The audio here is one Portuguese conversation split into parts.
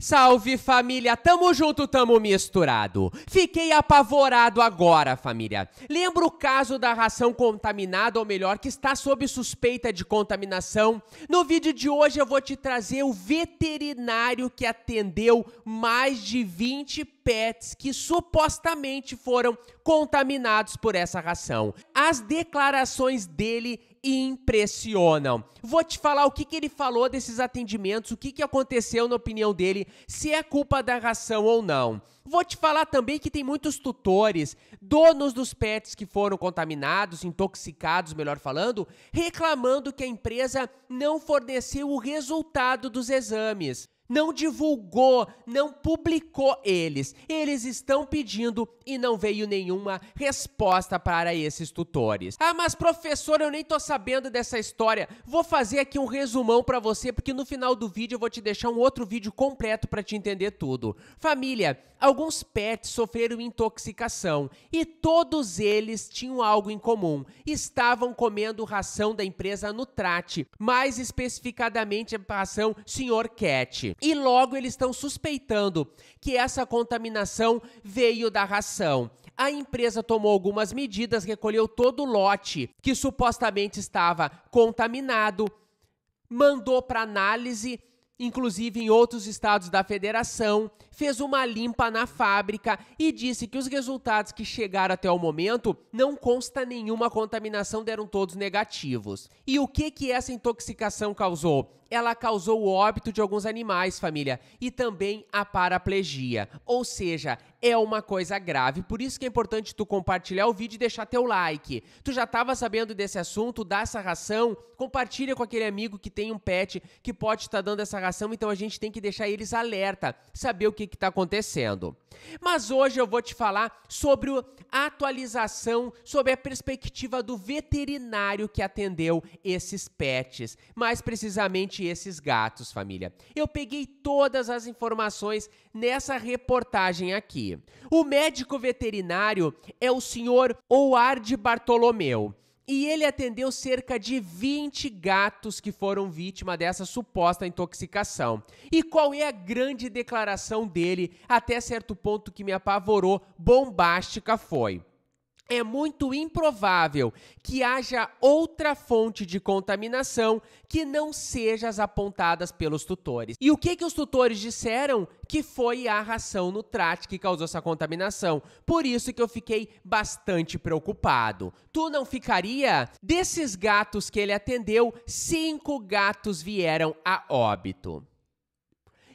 Salve família, tamo junto, tamo misturado. Fiquei apavorado agora, família. Lembra o caso da ração contaminada, ou melhor, que está sob suspeita de contaminação? No vídeo de hoje eu vou te trazer o veterinário que atendeu mais de 20 pets que supostamente foram contaminados por essa ração. As declarações dele impressionam. Vou te falar o que, que ele falou desses atendimentos, o que, que aconteceu na opinião dele, se é culpa da ração ou não. Vou te falar também que tem muitos tutores, donos dos pets que foram contaminados, intoxicados, melhor falando, reclamando que a empresa não forneceu o resultado dos exames não divulgou, não publicou eles. Eles estão pedindo e não veio nenhuma resposta para esses tutores. Ah, mas professor, eu nem tô sabendo dessa história. Vou fazer aqui um resumão para você, porque no final do vídeo eu vou te deixar um outro vídeo completo para te entender tudo. Família, alguns pets sofreram intoxicação e todos eles tinham algo em comum. Estavam comendo ração da empresa Nutrate, mais especificadamente a ração Sr. Cat. E logo eles estão suspeitando que essa contaminação veio da ração. A empresa tomou algumas medidas, recolheu todo o lote que supostamente estava contaminado, mandou para análise inclusive em outros estados da federação, fez uma limpa na fábrica e disse que os resultados que chegaram até o momento não consta nenhuma contaminação, deram todos negativos. E o que que essa intoxicação causou? ela causou o óbito de alguns animais, família, e também a paraplegia. Ou seja, é uma coisa grave. Por isso que é importante tu compartilhar o vídeo e deixar teu like. Tu já estava sabendo desse assunto, dá essa ração, compartilha com aquele amigo que tem um pet que pode estar tá dando essa ração, então a gente tem que deixar eles alerta, saber o que está acontecendo. Mas hoje eu vou te falar sobre a atualização, sobre a perspectiva do veterinário que atendeu esses pets, mais precisamente esses gatos, família. Eu peguei todas as informações nessa reportagem aqui. O médico veterinário é o senhor Ouard Bartolomeu e ele atendeu cerca de 20 gatos que foram vítima dessa suposta intoxicação. E qual é a grande declaração dele, até certo ponto que me apavorou, bombástica foi: é muito improvável que haja outra fonte de contaminação que não seja as apontadas pelos tutores. E o que, que os tutores disseram? Que foi a ração no trate que causou essa contaminação. Por isso que eu fiquei bastante preocupado. Tu não ficaria? Desses gatos que ele atendeu, cinco gatos vieram a óbito.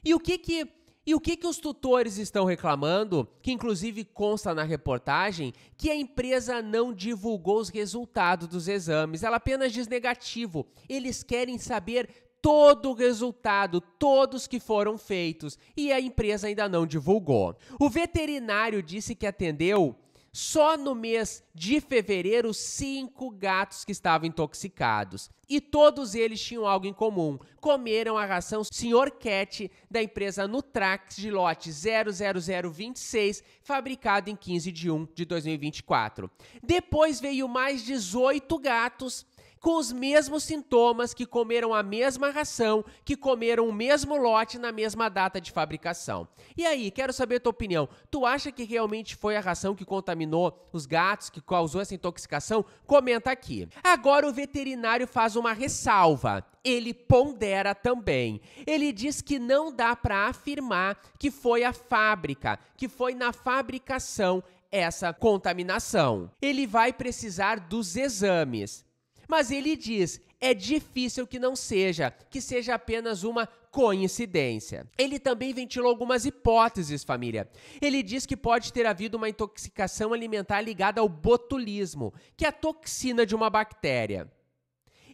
E o que que e o que, que os tutores estão reclamando, que inclusive consta na reportagem, que a empresa não divulgou os resultados dos exames, ela apenas diz negativo. Eles querem saber todo o resultado, todos que foram feitos, e a empresa ainda não divulgou. O veterinário disse que atendeu só no mês de fevereiro, cinco gatos que estavam intoxicados. E todos eles tinham algo em comum: comeram a ração Sr. Cat da empresa Nutrax de lote 00026, fabricado em 15 de 1 de 2024. Depois veio mais 18 gatos com os mesmos sintomas, que comeram a mesma ração, que comeram o mesmo lote na mesma data de fabricação. E aí, quero saber a tua opinião. Tu acha que realmente foi a ração que contaminou os gatos, que causou essa intoxicação? Comenta aqui. Agora o veterinário faz uma ressalva. Ele pondera também. Ele diz que não dá para afirmar que foi a fábrica, que foi na fabricação essa contaminação. Ele vai precisar dos exames mas ele diz: é difícil que não seja, que seja apenas uma coincidência. Ele também ventilou algumas hipóteses, família. Ele diz que pode ter havido uma intoxicação alimentar ligada ao botulismo, que é a toxina de uma bactéria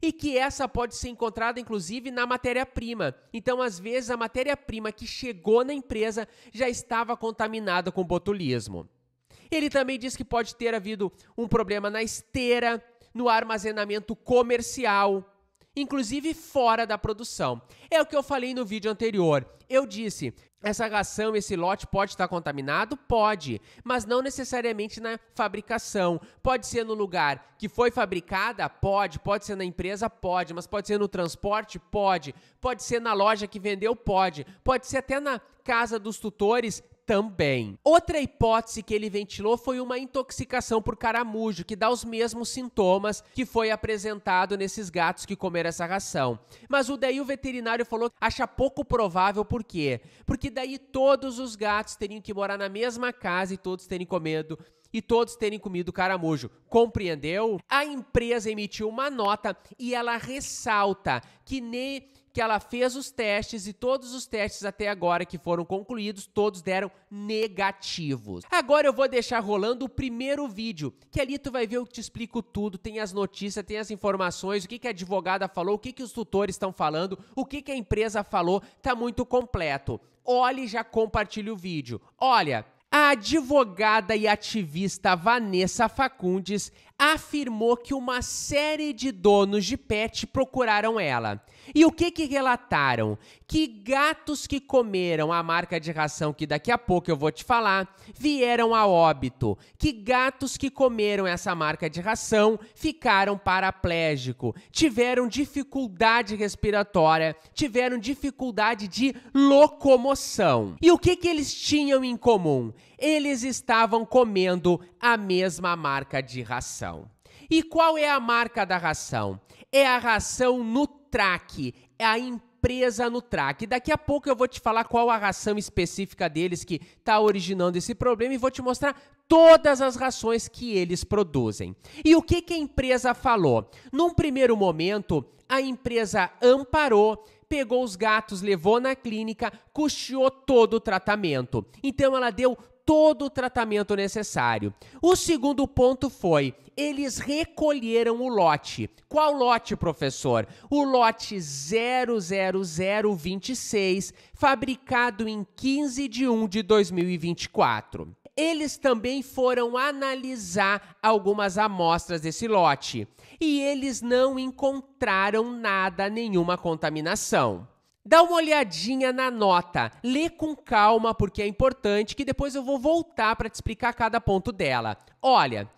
e que essa pode ser encontrada inclusive na matéria-prima. Então, às vezes, a matéria-prima que chegou na empresa já estava contaminada com botulismo. Ele também diz que pode ter havido um problema na esteira, no armazenamento comercial, inclusive fora da produção. É o que eu falei no vídeo anterior. Eu disse: essa ração, esse lote pode estar contaminado? Pode, mas não necessariamente na fabricação. Pode ser no lugar que foi fabricada? Pode. Pode ser na empresa? Pode. Mas pode ser no transporte? Pode. Pode ser na loja que vendeu? Pode. Pode ser até na casa dos tutores? também. Outra hipótese que ele ventilou foi uma intoxicação por caramujo, que dá os mesmos sintomas que foi apresentado nesses gatos que comeram essa ração. Mas o daí o veterinário falou que acha pouco provável por quê? Porque daí todos os gatos teriam que morar na mesma casa e todos terem comido e todos terem comido caramujo. Compreendeu? A empresa emitiu uma nota e ela ressalta que nem que ela fez os testes e todos os testes até agora que foram concluídos, todos deram negativos. Agora eu vou deixar rolando o primeiro vídeo, que ali tu vai ver eu te explico tudo, tem as notícias, tem as informações, o que, que a advogada falou, o que, que os tutores estão falando, o que, que a empresa falou, tá muito completo. Olhe e já compartilhe o vídeo. Olha, a advogada e ativista Vanessa Facundes afirmou que uma série de donos de pet procuraram ela. E o que que relataram? Que gatos que comeram a marca de ração que daqui a pouco eu vou te falar, vieram a óbito. Que gatos que comeram essa marca de ração ficaram paraplégico, tiveram dificuldade respiratória, tiveram dificuldade de locomoção. E o que que eles tinham em comum? eles estavam comendo a mesma marca de ração. E qual é a marca da ração? É a ração Nutrac, é a empresa Nutrac. Daqui a pouco eu vou te falar qual a ração específica deles que está originando esse problema e vou te mostrar todas as rações que eles produzem. E o que, que a empresa falou? Num primeiro momento, a empresa amparou pegou os gatos, levou na clínica, custeou todo o tratamento. Então ela deu todo o tratamento necessário. O segundo ponto foi: eles recolheram o lote. Qual lote, professor? O lote 00026, fabricado em 15 de 1 de 2024. Eles também foram analisar algumas amostras desse lote e eles não encontraram nada, nenhuma contaminação. Dá uma olhadinha na nota, lê com calma porque é importante que depois eu vou voltar para te explicar cada ponto dela. Olha,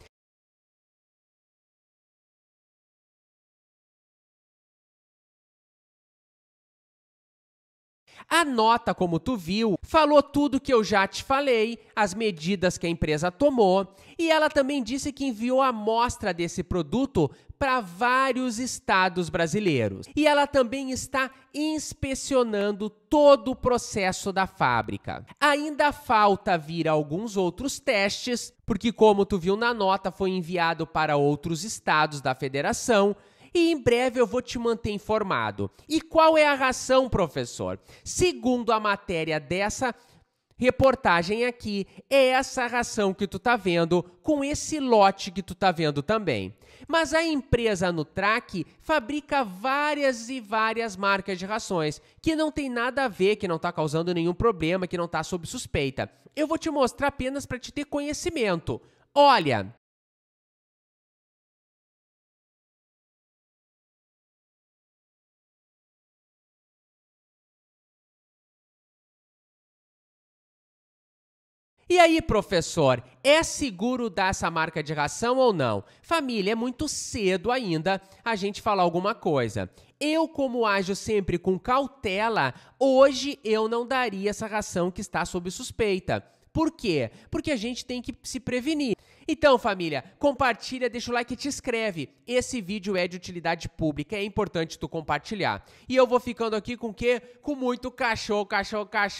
A nota, como tu viu, falou tudo que eu já te falei, as medidas que a empresa tomou, e ela também disse que enviou a amostra desse produto para vários estados brasileiros. E ela também está inspecionando todo o processo da fábrica. Ainda falta vir alguns outros testes, porque como tu viu na nota, foi enviado para outros estados da federação, e em breve eu vou te manter informado. E qual é a ração, professor? Segundo a matéria dessa, reportagem aqui é essa ração que tu tá vendo com esse lote que tu tá vendo também. Mas a empresa Nutrac fabrica várias e várias marcas de rações que não tem nada a ver, que não tá causando nenhum problema, que não tá sob suspeita. Eu vou te mostrar apenas para te ter conhecimento. Olha, E aí, professor, é seguro dar essa marca de ração ou não? Família, é muito cedo ainda a gente falar alguma coisa. Eu, como ajo sempre com cautela, hoje eu não daria essa ração que está sob suspeita. Por quê? Porque a gente tem que se prevenir. Então, família, compartilha, deixa o like e te inscreve. Esse vídeo é de utilidade pública, é importante tu compartilhar. E eu vou ficando aqui com o quê? Com muito cachorro, cachorro, cachorro.